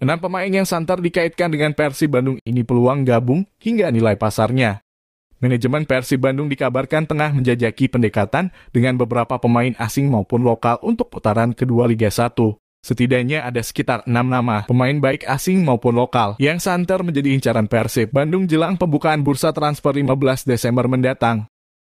Enam pemain yang santer dikaitkan dengan Persib Bandung ini peluang gabung hingga nilai pasarnya. Manajemen Persib Bandung dikabarkan tengah menjajaki pendekatan dengan beberapa pemain asing maupun lokal untuk putaran kedua Liga 1. Setidaknya ada sekitar enam nama pemain baik asing maupun lokal yang santer menjadi incaran Persib Bandung jelang pembukaan bursa transfer 15 Desember mendatang.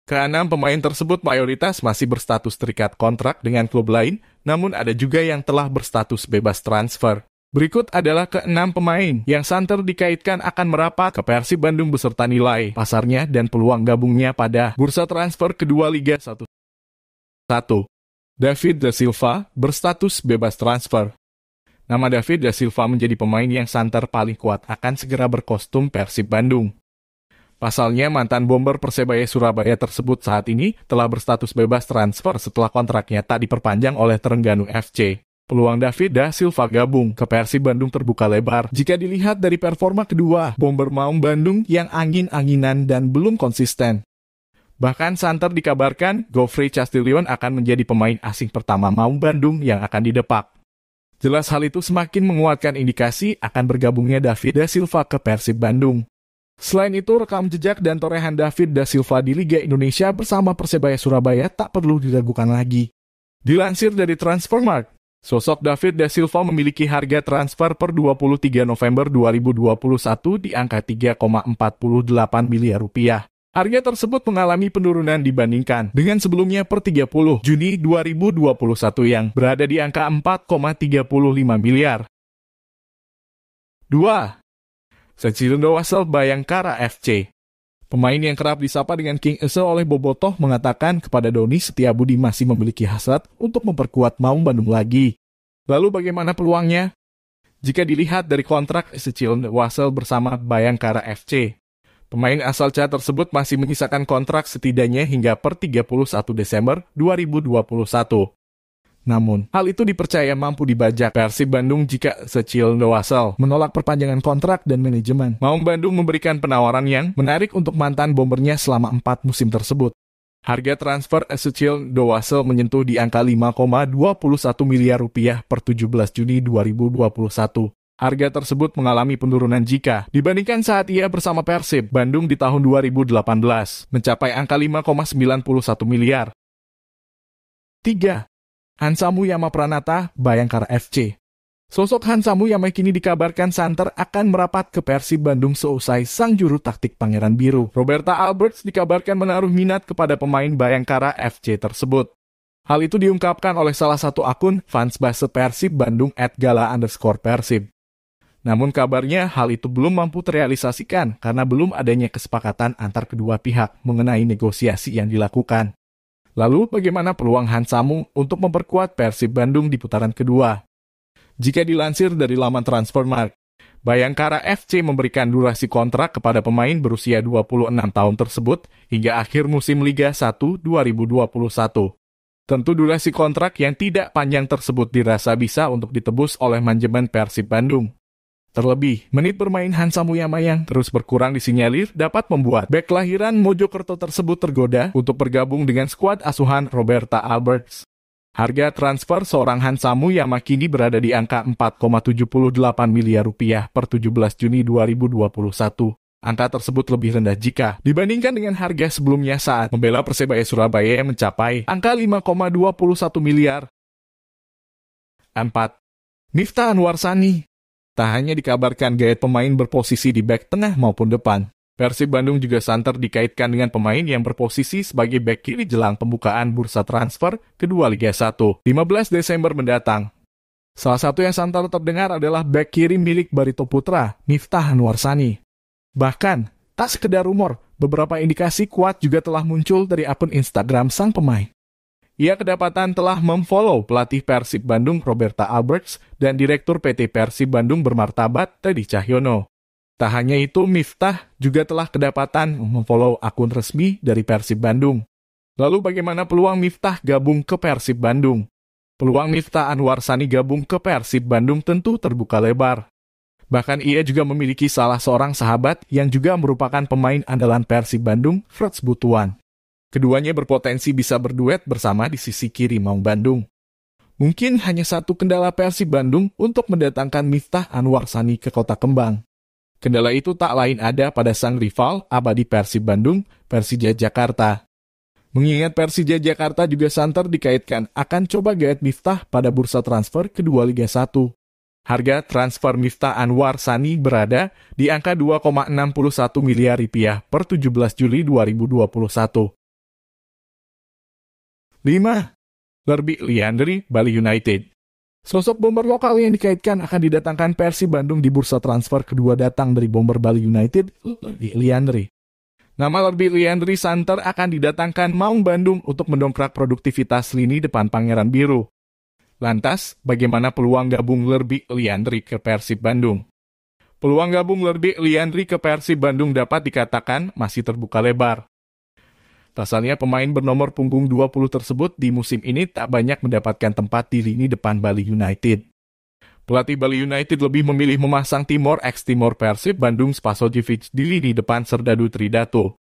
Keenam pemain tersebut mayoritas masih berstatus terikat kontrak dengan klub lain, namun ada juga yang telah berstatus bebas transfer. Berikut adalah keenam pemain yang Santer dikaitkan akan merapat ke Persib Bandung beserta nilai pasarnya dan peluang gabungnya pada bursa transfer kedua Liga 1. 1. David Da Silva berstatus bebas transfer. Nama David Da Silva menjadi pemain yang Santer paling kuat akan segera berkostum Persib Bandung. Pasalnya mantan bomber Persebaya Surabaya tersebut saat ini telah berstatus bebas transfer setelah kontraknya tak diperpanjang oleh Terengganu FC. Peluang David da Silva gabung ke Persib Bandung terbuka lebar. Jika dilihat dari performa kedua, Bomber Maung Bandung yang angin-anginan dan belum konsisten. Bahkan Santer dikabarkan, Gofrey Castillion akan menjadi pemain asing pertama Maung Bandung yang akan didepak. Jelas hal itu semakin menguatkan indikasi akan bergabungnya David da Silva ke Persib Bandung. Selain itu, rekam jejak dan torehan David da Silva di Liga Indonesia bersama Persebaya Surabaya tak perlu diragukan lagi. Dilansir dari Transfermarkt, Sosok David Da Silva memiliki harga transfer per 23 November 2021 di angka 3,48 miliar rupiah. Harga tersebut mengalami penurunan dibandingkan dengan sebelumnya per 30 Juni 2021 yang berada di angka 4,35 miliar. 2. Secilondo Wasel Bayangkara FC Pemain yang kerap disapa dengan King Esel oleh Bobotoh mengatakan kepada Doni Budi masih memiliki hasrat untuk memperkuat Maung Bandung lagi. Lalu bagaimana peluangnya? Jika dilihat dari kontrak Ezekiel Wasel bersama Bayangkara FC, pemain asal Cah tersebut masih menyisakan kontrak setidaknya hingga per 31 Desember 2021. Namun, hal itu dipercaya mampu dibajak Persib Bandung jika secil Dewasel menolak perpanjangan kontrak dan manajemen. Maung Bandung memberikan penawaran yang menarik untuk mantan bombernya selama empat musim tersebut. Harga transfer Esucil Dowasel menyentuh di angka 5,21 miliar rupiah per 17 Juni 2021. Harga tersebut mengalami penurunan jika dibandingkan saat ia bersama Persib Bandung di tahun 2018, mencapai angka 5,91 miliar. 3. Hansamu Yama Pranata, Bayangkara FC. Sosok Hansamu Yama kini dikabarkan santer akan merapat ke Persib Bandung seusai sang juru taktik Pangeran Biru. Roberta Alberts dikabarkan menaruh minat kepada pemain Bayangkara FC tersebut. Hal itu diungkapkan oleh salah satu akun fans base Persib Bandung at gala underscore Persib. Namun kabarnya hal itu belum mampu terrealisasikan karena belum adanya kesepakatan antar kedua pihak mengenai negosiasi yang dilakukan. Lalu bagaimana peluang Hansamu untuk memperkuat Persib Bandung di putaran kedua? Jika dilansir dari laman Transfermarkt, Bayangkara FC memberikan durasi kontrak kepada pemain berusia 26 tahun tersebut hingga akhir musim Liga 1 2021. Tentu durasi kontrak yang tidak panjang tersebut dirasa bisa untuk ditebus oleh manajemen Persib Bandung. Terlebih, menit bermain Hansa Muyama yang terus berkurang disinyalir dapat membuat bek kelahiran Mojokerto tersebut tergoda untuk bergabung dengan skuad asuhan Roberta Alberts. Harga transfer seorang Hansa Muyama kini berada di angka 4,78 miliar rupiah per 17 Juni 2021. Angka tersebut lebih rendah jika dibandingkan dengan harga sebelumnya saat membela Persebaya Surabaya yang mencapai angka 5,21 miliar. 4. Nifta Sani Tak hanya dikabarkan gaya pemain berposisi di back tengah maupun depan, Persib Bandung juga santer dikaitkan dengan pemain yang berposisi sebagai back kiri jelang pembukaan bursa transfer kedua Liga 1, 15 Desember mendatang. Salah satu yang santer terdengar adalah back kiri milik Barito Putra, Miftah Anwarsani. Bahkan, tak sekedar rumor, beberapa indikasi kuat juga telah muncul dari akun Instagram sang pemain. Ia kedapatan telah memfollow pelatih Persib Bandung Roberta Alberts dan Direktur PT Persib Bandung bermartabat Teddy Cahyono. Tak hanya itu, Miftah juga telah kedapatan memfollow akun resmi dari Persib Bandung. Lalu bagaimana peluang Miftah gabung ke Persib Bandung? Peluang Miftah Anwar Sani gabung ke Persib Bandung tentu terbuka lebar. Bahkan ia juga memiliki salah seorang sahabat yang juga merupakan pemain andalan Persib Bandung, Freds Butuan. Keduanya berpotensi bisa berduet bersama di sisi kiri Maung Bandung. Mungkin hanya satu kendala Persib Bandung untuk mendatangkan Miftah Anwar Sani ke Kota Kembang. Kendala itu tak lain ada pada sang rival abadi Persib Bandung, Persija Jakarta. Mengingat Persija Jakarta juga santer dikaitkan akan coba gaet Miftah pada bursa transfer kedua Liga 1. Harga transfer Miftah Anwar Sani berada di angka 2,61 miliar rupiah per 17 Juli 2021. 5. Derby Liandri, Bali United Sosok bomber lokal yang dikaitkan akan didatangkan Persib Bandung di bursa transfer kedua datang dari bomber Bali United, Liandri. Nama Lerby Liandri Santer akan didatangkan Maung Bandung untuk mendongkrak produktivitas lini depan Pangeran Biru. Lantas, bagaimana peluang gabung Lerby Liandri ke Persib Bandung? Peluang gabung Lerby Liandri ke Persib Bandung dapat dikatakan masih terbuka lebar. Pasalnya pemain bernomor punggung 20 tersebut di musim ini tak banyak mendapatkan tempat di lini depan Bali United. Pelatih Bali United lebih memilih memasang Timor ex Timor Persib Bandung Spasojevic di lini depan Serdadu Tridato.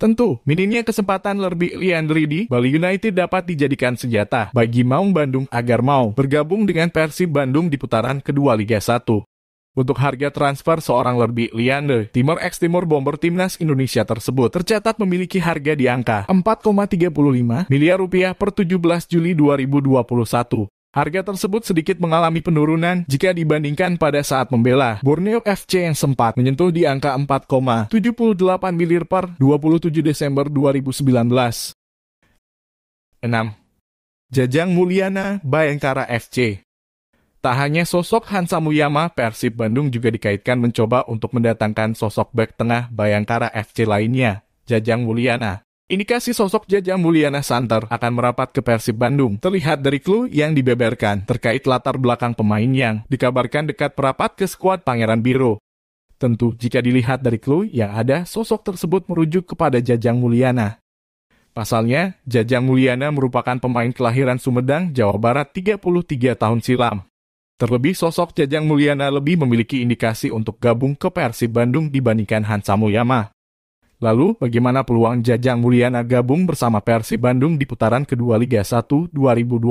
Tentu, minimnya kesempatan lebih Liandri di Bali United dapat dijadikan senjata bagi Maung Bandung agar mau bergabung dengan Persib Bandung di putaran kedua Liga 1. Untuk harga transfer seorang lebih Liande, Timor X Timor Bomber Timnas Indonesia tersebut tercatat memiliki harga di angka 4,35 miliar rupiah per 17 Juli 2021. Harga tersebut sedikit mengalami penurunan jika dibandingkan pada saat membela Borneo FC yang sempat menyentuh di angka 4,78 miliar per 27 Desember 2019. 6. Jajang Mulyana Bayangkara FC Tak hanya sosok Hansa Muyama, Persib Bandung juga dikaitkan mencoba untuk mendatangkan sosok bek tengah Bayangkara FC lainnya, Jajang Mulyana. Indikasi sosok Jajang Mulyana Santer akan merapat ke Persib Bandung terlihat dari clue yang dibeberkan terkait latar belakang pemain yang dikabarkan dekat merapat ke skuad Pangeran Biru. Tentu jika dilihat dari clue yang ada, sosok tersebut merujuk kepada Jajang Mulyana. Pasalnya, Jajang Mulyana merupakan pemain kelahiran Sumedang, Jawa Barat 33 tahun silam. Terlebih sosok Jajang Mulyana lebih memiliki indikasi untuk gabung ke Persib Bandung dibandingkan Hansa Muyama. Lalu, bagaimana peluang Jajang Mulyana gabung bersama Persib Bandung di putaran kedua Liga 1 2021?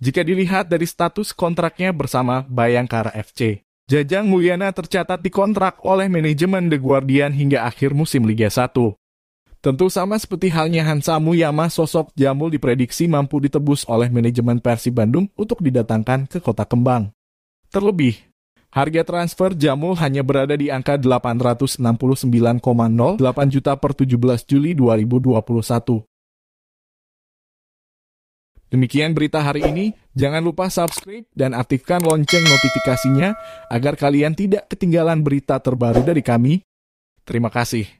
Jika dilihat dari status kontraknya bersama Bayangkara FC, Jajang Mulyana tercatat dikontrak oleh manajemen The Guardian hingga akhir musim Liga 1. Tentu sama seperti halnya Hansa Muyama, sosok Jamul diprediksi mampu ditebus oleh manajemen Persib Bandung untuk didatangkan ke Kota Kembang. Terlebih, harga transfer Jamul hanya berada di angka 869,08 juta per 17 Juli 2021. Demikian berita hari ini. Jangan lupa subscribe dan aktifkan lonceng notifikasinya agar kalian tidak ketinggalan berita terbaru dari kami. Terima kasih.